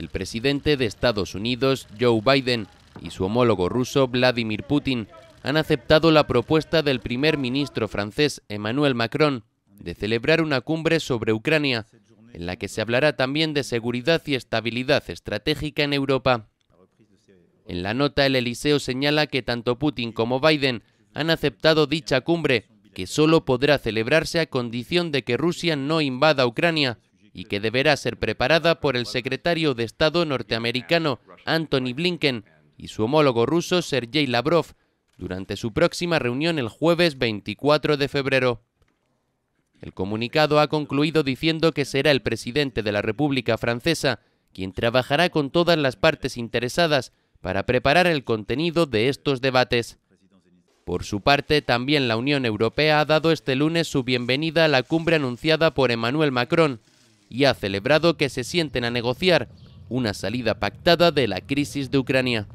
el presidente de Estados Unidos, Joe Biden, y su homólogo ruso, Vladimir Putin, han aceptado la propuesta del primer ministro francés, Emmanuel Macron, de celebrar una cumbre sobre Ucrania, en la que se hablará también de seguridad y estabilidad estratégica en Europa. En la nota, el Eliseo señala que tanto Putin como Biden han aceptado dicha cumbre, que solo podrá celebrarse a condición de que Rusia no invada Ucrania, y que deberá ser preparada por el secretario de Estado norteamericano Anthony Blinken y su homólogo ruso Sergei Lavrov durante su próxima reunión el jueves 24 de febrero. El comunicado ha concluido diciendo que será el presidente de la República Francesa quien trabajará con todas las partes interesadas para preparar el contenido de estos debates. Por su parte, también la Unión Europea ha dado este lunes su bienvenida a la cumbre anunciada por Emmanuel Macron y ha celebrado que se sienten a negociar una salida pactada de la crisis de Ucrania.